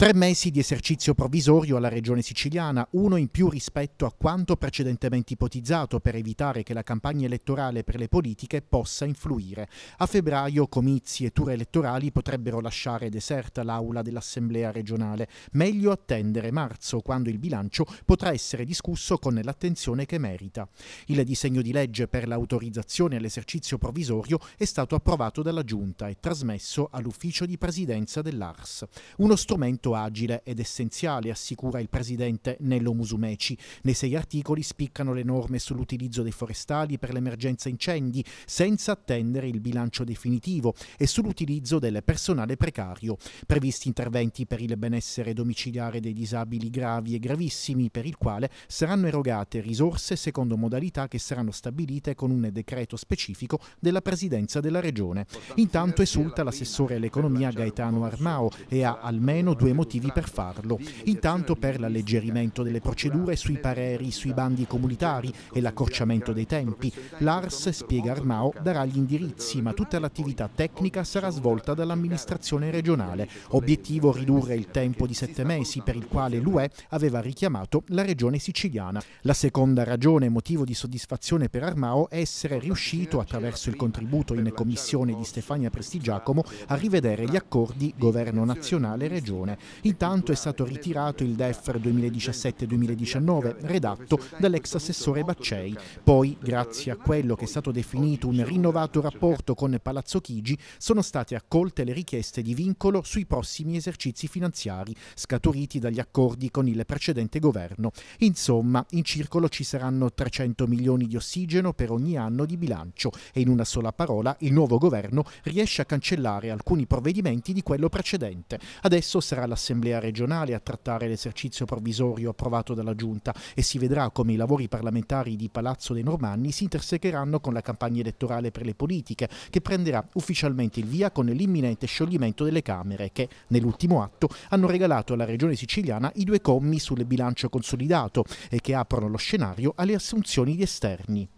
Tre mesi di esercizio provvisorio alla Regione siciliana, uno in più rispetto a quanto precedentemente ipotizzato per evitare che la campagna elettorale per le politiche possa influire. A febbraio comizi e tour elettorali potrebbero lasciare deserta l'aula dell'Assemblea regionale. Meglio attendere marzo, quando il bilancio potrà essere discusso con l'attenzione che merita. Il disegno di legge per l'autorizzazione all'esercizio provvisorio è stato approvato dalla Giunta e trasmesso all'ufficio di presidenza dell'ARS. Uno strumento molto agile ed essenziale, assicura il presidente Nello Musumeci. Nei sei articoli spiccano le norme sull'utilizzo dei forestali per l'emergenza incendi, senza attendere il bilancio definitivo, e sull'utilizzo del personale precario. Previsti interventi per il benessere domiciliare dei disabili gravi e gravissimi, per il quale saranno erogate risorse secondo modalità che saranno stabilite con un decreto specifico della Presidenza della Regione. Intanto esulta l'assessore all'economia Gaetano Armao e ha almeno due motivi per farlo. Intanto per l'alleggerimento delle procedure sui pareri sui bandi comunitari e l'accorciamento dei tempi, l'ARS, spiega Armao, darà gli indirizzi, ma tutta l'attività tecnica sarà svolta dall'amministrazione regionale. Obiettivo ridurre il tempo di sette mesi per il quale l'UE aveva richiamato la regione siciliana. La seconda ragione, motivo di soddisfazione per Armao, è essere riuscito, attraverso il contributo in commissione di Stefania Prestigiacomo, a rivedere gli accordi governo nazionale-regione. Intanto è stato ritirato il DEF 2017-2019, redatto dall'ex assessore Baccei. Poi, grazie a quello che è stato definito un rinnovato rapporto con Palazzo Chigi, sono state accolte le richieste di vincolo sui prossimi esercizi finanziari, scaturiti dagli accordi con il precedente governo. Insomma, in circolo ci saranno 300 milioni di ossigeno per ogni anno di bilancio e in una sola parola il nuovo governo riesce a cancellare alcuni provvedimenti di quello precedente. Adesso sarà la dell'Assemblea regionale a trattare l'esercizio provvisorio approvato dalla Giunta e si vedrà come i lavori parlamentari di Palazzo dei Normanni si intersecheranno con la campagna elettorale per le politiche che prenderà ufficialmente il via con l'imminente scioglimento delle Camere che, nell'ultimo atto, hanno regalato alla Regione siciliana i due commi sul bilancio consolidato e che aprono lo scenario alle assunzioni di esterni.